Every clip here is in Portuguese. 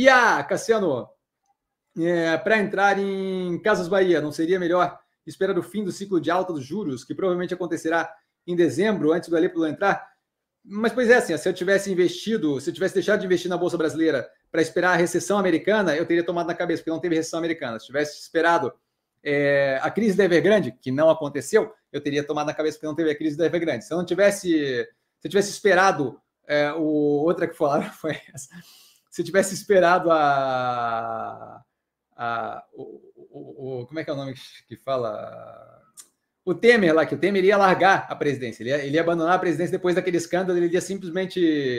E a Cassiano, é, para entrar em Casas Bahia, não seria melhor esperar o fim do ciclo de alta dos juros, que provavelmente acontecerá em dezembro, antes do Alípolo entrar? Mas, pois é, assim, se eu tivesse investido, se eu tivesse deixado de investir na Bolsa Brasileira para esperar a recessão americana, eu teria tomado na cabeça, porque não teve recessão americana. Se tivesse esperado é, a crise da Evergrande, que não aconteceu, eu teria tomado na cabeça, porque não teve a crise da Evergrande. Se eu não tivesse, se eu tivesse esperado é, o outra que falaram foi essa se tivesse esperado a. a o, o, o, como é que é o nome que fala? O Temer lá, que o Temer ia largar a presidência, ele ia, ele ia abandonar a presidência depois daquele escândalo, ele ia simplesmente.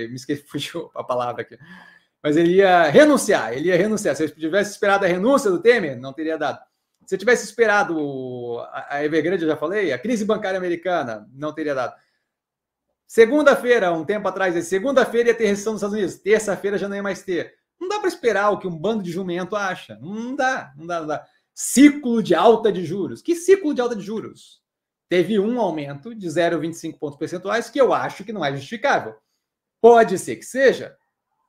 Me esqueci, fugiu a palavra aqui. Mas ele ia renunciar, ele ia renunciar. Se eu tivesse esperado a renúncia do Temer, não teria dado. Se eu tivesse esperado a Evergrande, eu já falei, a crise bancária americana, não teria dado. Segunda-feira, um tempo atrás, é segunda-feira ia ter recessão nos Estados Unidos, terça-feira já não ia mais ter. Não dá para esperar o que um bando de jumento acha. Não dá, não dá, não dá. Ciclo de alta de juros. Que ciclo de alta de juros? Teve um aumento de 0,25 pontos percentuais que eu acho que não é justificável. Pode ser que seja,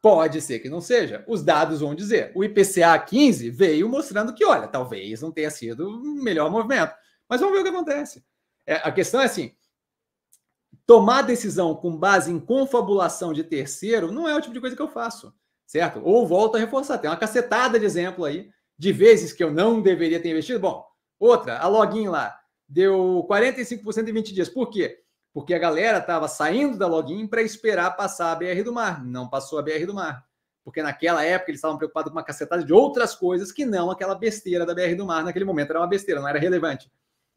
pode ser que não seja. Os dados vão dizer. O IPCA 15 veio mostrando que, olha, talvez não tenha sido o melhor movimento. Mas vamos ver o que acontece. É, a questão é assim: Tomar decisão com base em confabulação de terceiro não é o tipo de coisa que eu faço, certo? Ou volto a reforçar, tem uma cacetada de exemplo aí de vezes que eu não deveria ter investido. Bom, outra, a login lá deu 45% em 20 dias. Por quê? Porque a galera estava saindo da login para esperar passar a BR do mar. Não passou a BR do mar. Porque naquela época eles estavam preocupados com uma cacetada de outras coisas que não aquela besteira da BR do mar. Naquele momento era uma besteira, não era relevante.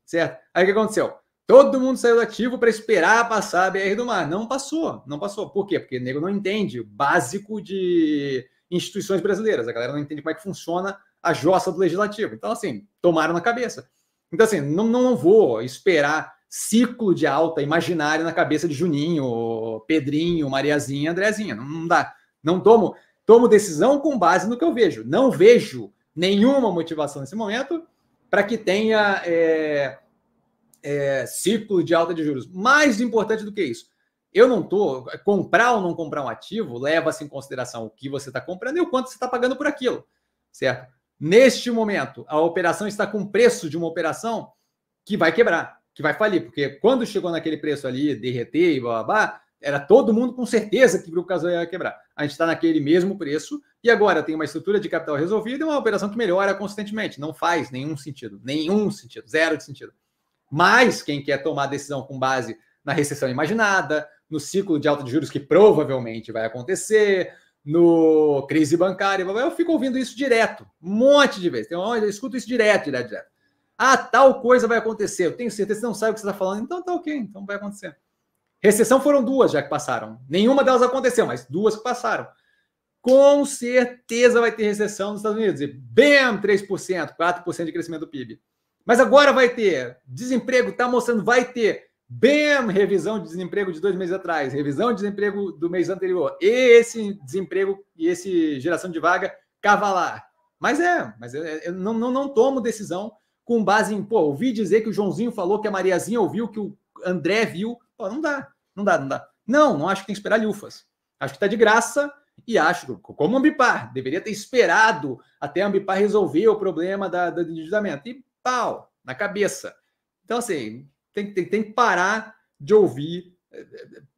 Certo? Aí o que aconteceu? Todo mundo saiu ativo para esperar passar a BR do Mar. Não passou, não passou. Por quê? Porque o nego não entende o básico de instituições brasileiras. A galera não entende como é que funciona a jossa do legislativo. Então, assim, tomaram na cabeça. Então, assim, não, não vou esperar ciclo de alta imaginária na cabeça de Juninho, Pedrinho, Mariazinha, Andrezinha. Não, não dá. Não tomo, tomo decisão com base no que eu vejo. Não vejo nenhuma motivação nesse momento para que tenha. É é, ciclo de alta de juros. Mais importante do que isso, eu não estou comprar ou não comprar um ativo leva-se em consideração o que você está comprando e o quanto você está pagando por aquilo, certo? Neste momento, a operação está com o preço de uma operação que vai quebrar, que vai falir, porque quando chegou naquele preço ali, derreter e blá, blá, blá era todo mundo com certeza que o Grupo Casal ia quebrar. A gente está naquele mesmo preço e agora tem uma estrutura de capital resolvida e uma operação que melhora constantemente. Não faz nenhum sentido, nenhum sentido, zero de sentido mas quem quer tomar decisão com base na recessão imaginada, no ciclo de alta de juros que provavelmente vai acontecer, no crise bancária, eu fico ouvindo isso direto, um monte de vezes. eu escuto isso direto, direto, direto. Ah, tal coisa vai acontecer. Eu tenho certeza que não sabe o que você está falando. Então tá ok, então vai acontecer. Recessão foram duas já que passaram. Nenhuma delas aconteceu, mas duas que passaram. Com certeza vai ter recessão nos Estados Unidos. E bem 3%, 4% de crescimento do PIB. Mas agora vai ter. Desemprego está mostrando, vai ter. Bem, revisão de desemprego de dois meses atrás, revisão de desemprego do mês anterior. Esse desemprego e esse geração de vaga cavalar. Mas é, mas é, eu não, não, não tomo decisão com base em, pô, ouvi dizer que o Joãozinho falou, que a Mariazinha ouviu, que o André viu. Pô, não dá, não dá, não dá. Não, não acho que tem que esperar lufas. Acho que está de graça e acho, como Ambipar, deveria ter esperado até a Ambipar resolver o problema da, do endividamento. E pau, na cabeça. Então, assim, tem, tem, tem que parar de ouvir. É,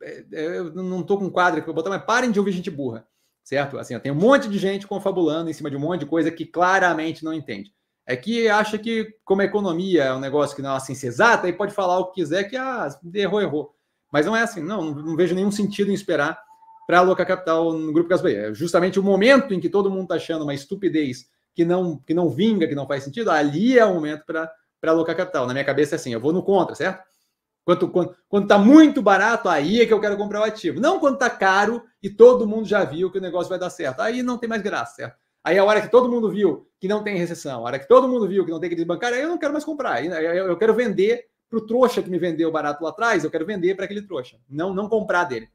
é, é, eu não estou com quadro aqui para botar, mas parem de ouvir gente burra, certo? Assim, tem um monte de gente confabulando em cima de um monte de coisa que claramente não entende. É que acha que, como economia é um negócio que não é uma ciência exata, aí pode falar o que quiser, que ah, errou, errou. Mas não é assim, não, não vejo nenhum sentido em esperar para alocar capital no Grupo Casas Bahia. É justamente o momento em que todo mundo está achando uma estupidez que não, que não vinga, que não faz sentido, ali é o momento para alocar capital. Na minha cabeça é assim, eu vou no contra, certo? quando quando, quando tá muito barato, aí é que eu quero comprar o ativo. Não quando tá caro e todo mundo já viu que o negócio vai dar certo. Aí não tem mais graça, certo? Aí a hora que todo mundo viu que não tem recessão, a hora que todo mundo viu que não tem crise bancária, aí eu não quero mais comprar. Eu quero vender para o trouxa que me vendeu barato lá atrás, eu quero vender para aquele trouxa. Não, não comprar dele.